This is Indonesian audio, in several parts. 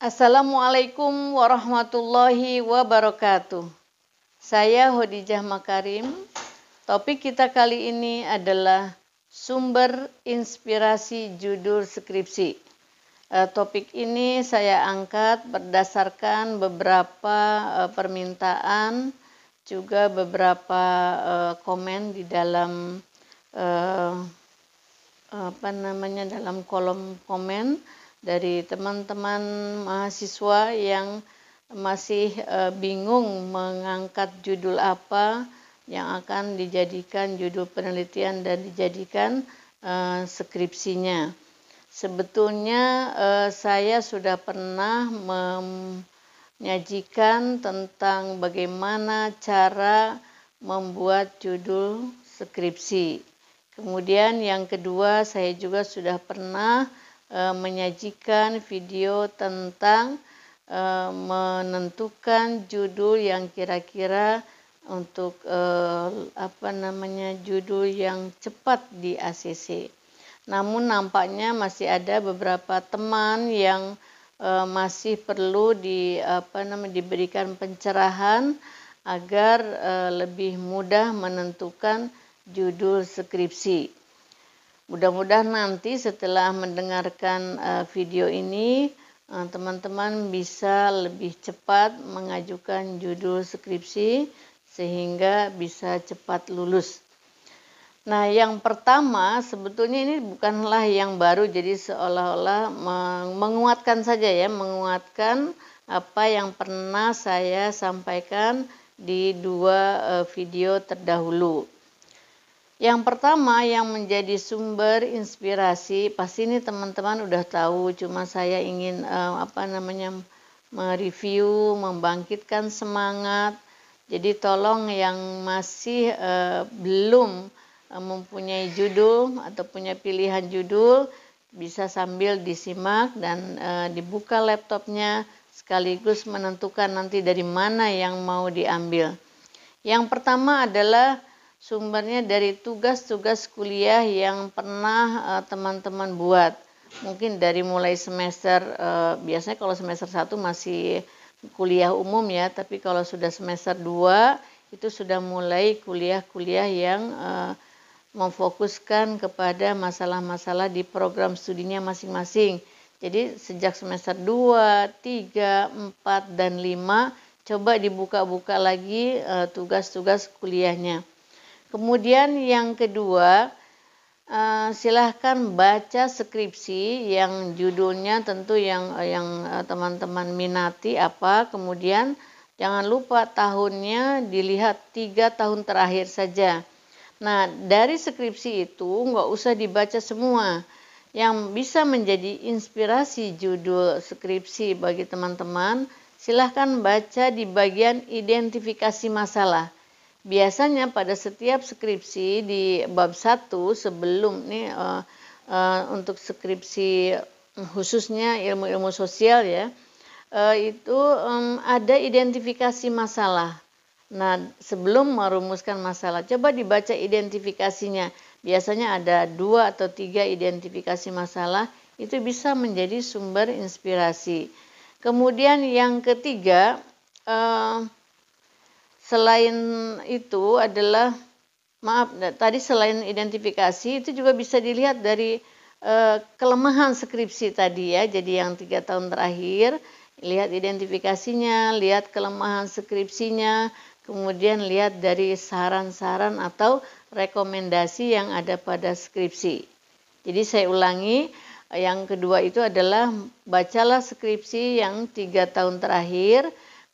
Assalamualaikum warahmatullahi wabarakatuh. Saya Hodijah Makarim. Topik kita kali ini adalah sumber inspirasi judul skripsi. Eh, topik ini saya angkat berdasarkan beberapa eh, permintaan juga beberapa eh, komen di dalam apa namanya dalam kolom komen dari teman-teman mahasiswa yang masih e, bingung mengangkat judul apa yang akan dijadikan judul penelitian dan dijadikan e, skripsinya. Sebetulnya e, saya sudah pernah menyajikan tentang bagaimana cara membuat judul skripsi. Kemudian yang kedua saya juga sudah pernah Eh, menyajikan video tentang e, menentukan judul yang kira-kira untuk e, apa namanya judul yang cepat di ACC. Namun nampaknya masih ada beberapa teman yang e, masih perlu di apa namanya diberikan pencerahan agar e, lebih mudah menentukan judul skripsi. Mudah-mudahan nanti setelah mendengarkan eh, video ini eh, teman-teman bisa lebih cepat mengajukan judul skripsi sehingga bisa cepat lulus. Nah, yang pertama sebetulnya ini bukanlah yang baru jadi seolah-olah menguatkan saja ya, menguatkan apa yang pernah saya sampaikan di dua eh, video terdahulu. Yang pertama yang menjadi sumber inspirasi pasti ini teman-teman udah tahu cuma saya ingin eh, apa namanya mereview, membangkitkan semangat. Jadi tolong yang masih eh, belum eh, mempunyai judul atau punya pilihan judul bisa sambil disimak dan eh, dibuka laptopnya sekaligus menentukan nanti dari mana yang mau diambil. Yang pertama adalah sumbernya dari tugas-tugas kuliah yang pernah eh, teman-teman uh, buat. Mungkin dari mulai semester uh, biasanya kalau semester 1 masih kuliah umum ya, tapi kalau sudah semester 2 itu sudah mulai kuliah-kuliah yang uh, memfokuskan kepada masalah-masalah di program studinya masing-masing. Jadi sejak semester 2, 3, 4 dan 5 coba dibuka-buka lagi tugas-tugas uh, kuliahnya. Kemudian yang kedua, eh, silahkan baca skripsi yang judulnya tentu yang yang eh, teman-teman minati apa kemudian jangan lupa tahunnya dilihat tiga tahun terakhir saja nah dari skripsi itu nggak usah dibaca semua yang bisa menjadi inspirasi judul skripsi bagi teman-teman silahkan baca di bagian identifikasi masalah Biasanya pada setiap skripsi di bab 1 sebelum nih eh, uh, eh, uh, untuk skripsi khususnya ilmu-ilmu sosial ya uh, itu um, ada identifikasi masalah. Nah, sebelum merumuskan masalah, coba dibaca identifikasinya. Biasanya ada dua atau tiga identifikasi masalah, itu bisa menjadi sumber inspirasi. Kemudian yang ketiga, eh, selain itu adalah maaf nah, tadi selain identifikasi itu juga bisa dilihat dari eh, kelemahan skripsi tadi ya jadi yang tiga tahun terakhir lihat identifikasinya lihat kelemahan skripsinya kemudian lihat dari saran-saran atau rekomendasi yang ada pada skripsi jadi saya ulangi yang kedua itu adalah bacalah skripsi yang tiga tahun terakhir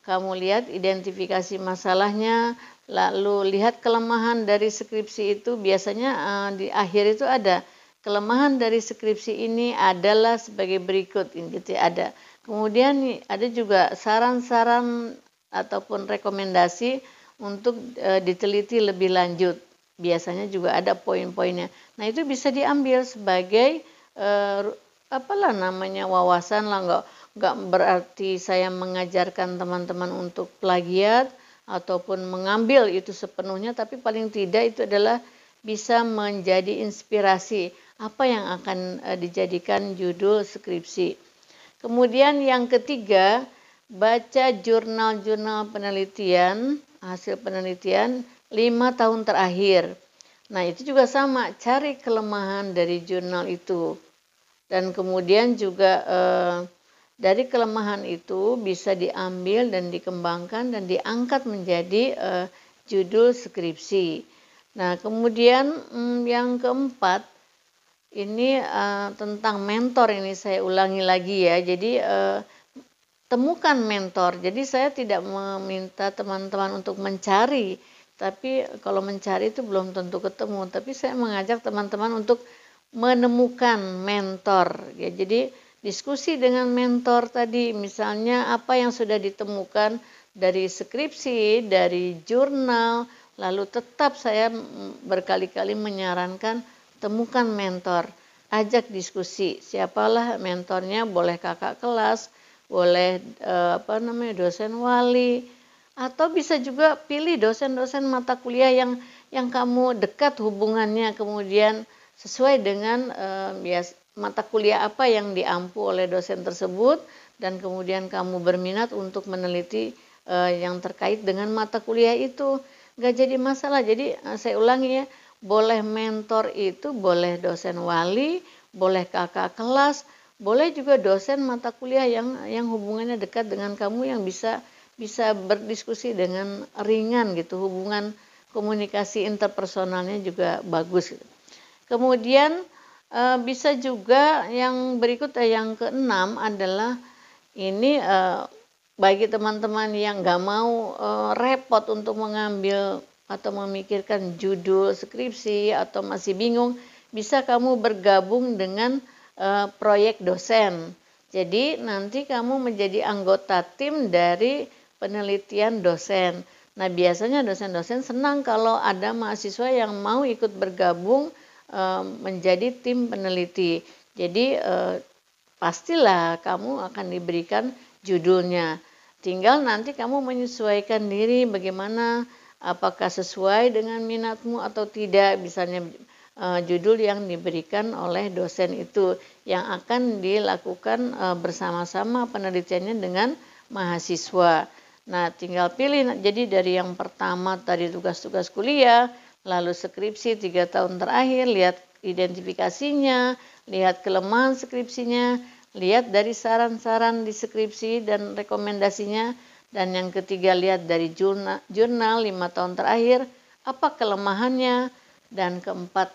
kamu lihat identifikasi masalahnya, lalu lihat kelemahan dari skripsi itu. Biasanya uh, di akhir itu ada kelemahan dari skripsi ini adalah sebagai berikut ini gitu ya, ada. Kemudian ada juga saran-saran ataupun rekomendasi untuk e, diteliti lebih lanjut. Biasanya juga ada poin-poinnya. Nah, itu bisa diambil sebagai e, apalah namanya wawasan lah enggak Gak berarti saya mengajarkan teman-teman untuk plagiat ataupun mengambil itu sepenuhnya, tapi paling tidak itu adalah bisa menjadi inspirasi apa yang akan eh, dijadikan judul skripsi. Kemudian yang ketiga, baca jurnal-jurnal penelitian, hasil penelitian lima tahun terakhir. Nah, itu juga sama, cari kelemahan dari jurnal itu. Dan kemudian juga eh, dari kelemahan itu bisa diambil dan dikembangkan dan diangkat menjadi uh, judul skripsi. Nah, kemudian hmm, yang keempat ini uh, tentang mentor ini saya ulangi lagi ya. Jadi uh, temukan mentor. Jadi saya tidak meminta teman-teman untuk mencari, tapi kalau mencari itu belum tentu ketemu. Tapi saya mengajak teman-teman untuk menemukan mentor. Ya, jadi diskusi dengan mentor tadi, misalnya apa yang sudah ditemukan dari skripsi, dari jurnal, lalu tetap saya berkali-kali menyarankan temukan mentor, ajak diskusi. Siapalah mentornya? Boleh kakak kelas, boleh eh, apa namanya dosen wali, atau bisa juga pilih dosen-dosen mata kuliah yang yang kamu dekat hubungannya kemudian sesuai dengan eh, bias mata kuliah apa yang diampu oleh dosen tersebut dan kemudian kamu berminat untuk meneliti eh, yang terkait dengan mata kuliah itu nggak jadi masalah jadi eh, saya ulangi ya boleh mentor itu boleh dosen wali boleh kakak kelas boleh juga dosen mata kuliah yang yang hubungannya dekat dengan kamu yang bisa bisa berdiskusi dengan ringan gitu hubungan komunikasi interpersonalnya juga bagus kemudian E, bisa juga yang berikut eh, yang keenam adalah ini e, bagi teman-teman yang nggak mau e, repot untuk mengambil atau memikirkan judul skripsi atau masih bingung, bisa kamu bergabung dengan e, proyek dosen. Jadi nanti kamu menjadi anggota tim dari penelitian dosen. Nah, biasanya dosen-dosen senang kalau ada mahasiswa yang mau ikut bergabung Eh, menjadi tim peneliti. Jadi eh, pastilah kamu akan diberikan judulnya. Tinggal nanti kamu menyesuaikan diri bagaimana apakah sesuai dengan minatmu atau tidak. Misalnya eh, judul yang diberikan oleh dosen itu yang akan dilakukan bersama-sama penelitiannya dengan mahasiswa. Nah, tinggal pilih. Jadi dari yang pertama tadi tugas-tugas kuliah lalu skripsi tiga tahun terakhir, lihat identifikasinya, lihat kelemahan skripsinya, lihat dari saran-saran di skripsi dan rekomendasinya, dan yang ketiga lihat dari jurnal, jurnal lima tahun terakhir, apa kelemahannya, dan keempat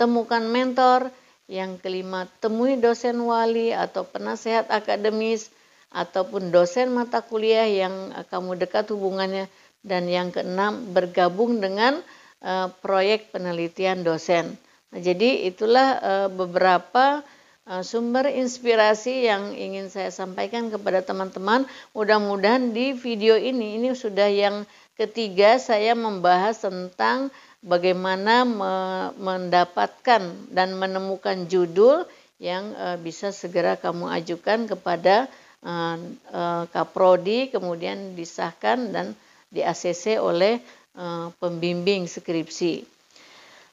temukan mentor, yang kelima temui dosen wali atau penasehat akademis, ataupun dosen mata kuliah yang eh, kamu dekat hubungannya, dan yang keenam bergabung dengan uh, proyek penelitian dosen. Nah, jadi itulah uh, beberapa uh, sumber inspirasi yang ingin saya sampaikan kepada teman-teman. Mudah-mudahan di video ini ini sudah yang ketiga saya membahas tentang bagaimana me mendapatkan dan menemukan judul yang uh, bisa segera kamu ajukan kepada uh, uh, Kaprodi kemudian disahkan dan di ACC oleh Eh, pembimbing skripsi.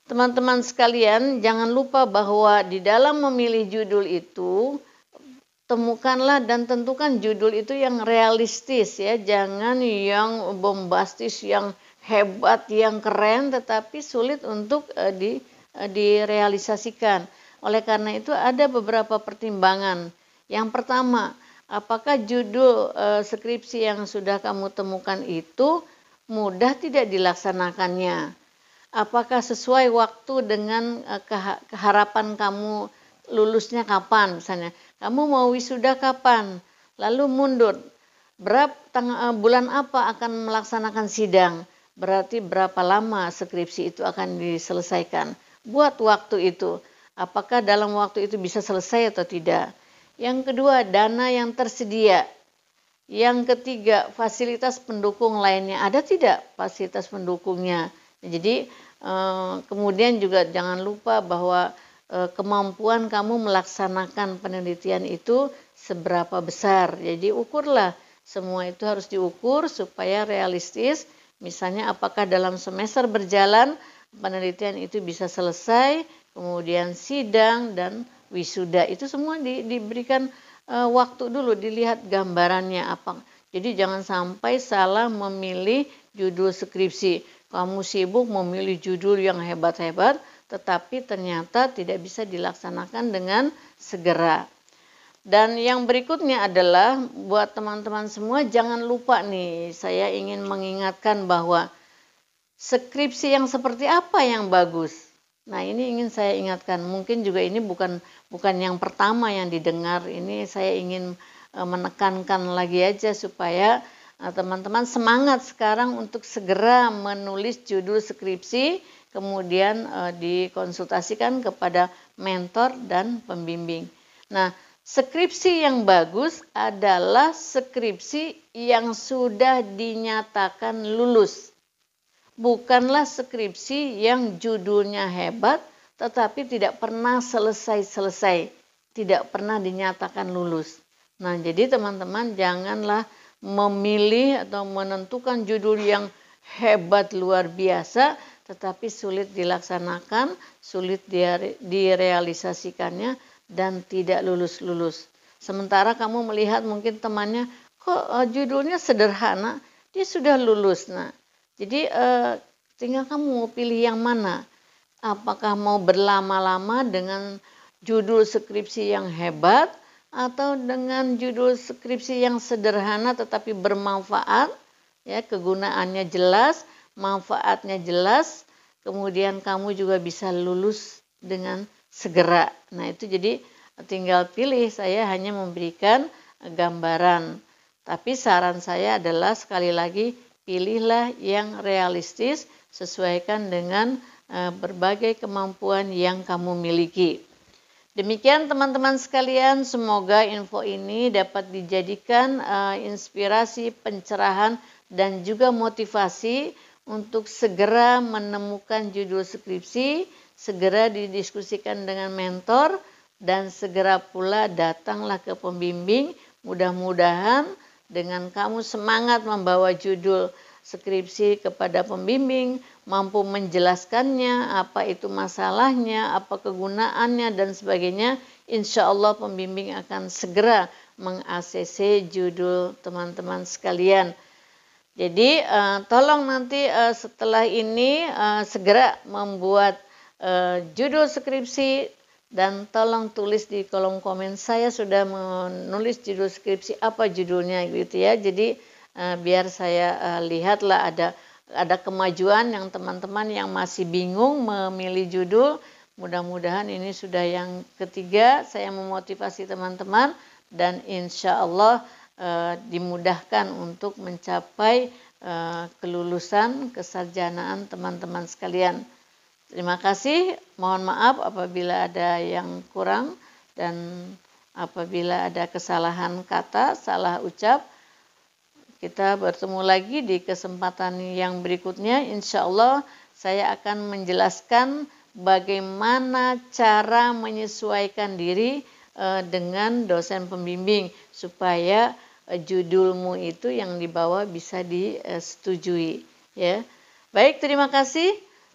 Teman-teman sekalian, jangan lupa bahwa di dalam memilih judul itu temukanlah dan tentukan judul itu yang realistis ya, jangan yang bombastis, yang hebat, yang keren tetapi sulit untuk uh, di uh, direalisasikan. Oleh karena itu ada beberapa pertimbangan. Yang pertama, apakah judul uh, skripsi yang sudah kamu temukan itu mudah tidak dilaksanakannya? Apakah sesuai waktu dengan eh, keharapan kamu lulusnya kapan misalnya? Kamu mau wisuda kapan? Lalu mundur. Berapa eh, bulan apa akan melaksanakan sidang? Berarti berapa lama skripsi itu akan diselesaikan? Buat waktu itu. Apakah dalam waktu itu bisa selesai atau tidak? Yang kedua, dana yang tersedia yang ketiga, fasilitas pendukung lainnya ada tidak fasilitas pendukungnya? Jadi eh, kemudian juga jangan lupa bahwa eh, kemampuan kamu melaksanakan penelitian itu seberapa besar. Jadi ukurlah semua itu harus diukur supaya realistis. Misalnya apakah dalam semester berjalan penelitian itu bisa selesai, kemudian sidang dan wisuda itu semua di, diberikan uh, waktu dulu dilihat gambarannya apa. Jadi jangan sampai salah memilih judul skripsi. Kamu sibuk memilih judul yang hebat-hebat tetapi ternyata tidak bisa dilaksanakan dengan segera. Dan yang berikutnya adalah buat teman-teman semua jangan lupa nih saya ingin mengingatkan bahwa skripsi yang seperti apa yang bagus? Nah, ini ingin saya ingatkan. Mungkin juga ini bukan bukan yang pertama yang didengar. Ini saya ingin eh, menekankan lagi aja supaya eh, teman-teman semangat sekarang untuk segera menulis judul skripsi, kemudian eh, dikonsultasikan kepada mentor dan pembimbing. Nah, skripsi yang bagus adalah skripsi yang sudah dinyatakan lulus bukanlah skripsi yang judulnya hebat tetapi tidak pernah selesai-selesai, tidak pernah dinyatakan lulus. Nah, jadi teman-teman janganlah memilih atau menentukan judul yang hebat luar biasa tetapi sulit dilaksanakan, sulit direalisasikannya dan tidak lulus-lulus. Sementara kamu melihat mungkin temannya kok eh, judulnya sederhana, dia sudah lulus. Nah, jadi eh, tinggal kamu pilih yang mana. Apakah mau berlama-lama dengan judul skripsi yang hebat atau dengan judul skripsi yang sederhana tetapi bermanfaat, ya kegunaannya jelas, manfaatnya jelas, kemudian kamu juga bisa lulus dengan segera. Nah, itu jadi eh, tinggal pilih. Saya hanya memberikan gambaran. Tapi saran saya adalah sekali lagi pilihlah yang realistis, sesuaikan dengan eh, berbagai kemampuan yang kamu miliki. Demikian teman-teman sekalian, semoga info ini dapat dijadikan uh, inspirasi, pencerahan, dan juga motivasi untuk segera menemukan judul skripsi, segera didiskusikan dengan mentor, dan segera pula datanglah ke pembimbing. Mudah-mudahan dengan kamu semangat membawa judul skripsi kepada pembimbing, mampu menjelaskannya apa itu masalahnya, apa kegunaannya dan sebagainya, insya Allah pembimbing akan segera meng-ACC judul teman-teman sekalian. Jadi uh, tolong nanti uh, setelah ini uh, segera membuat uh, judul skripsi dan tolong tulis di kolom komen saya sudah menulis judul skripsi apa judulnya gitu ya jadi uh, biar saya uh, lihatlah ada ada kemajuan yang teman-teman yang masih bingung memilih judul mudah-mudahan ini sudah yang ketiga saya memotivasi teman-teman dan insya Allah uh, dimudahkan untuk mencapai kelulusan kesarjanaan teman-teman sekalian. Terima kasih. Mohon maaf apabila ada yang kurang dan apabila ada kesalahan kata, salah ucap. Kita bertemu lagi di kesempatan yang berikutnya. Insya Allah saya akan menjelaskan bagaimana cara menyesuaikan diri eh, dengan dosen pembimbing supaya eh, judulmu itu yang dibawa bisa disetujui. Ya, baik terima kasih.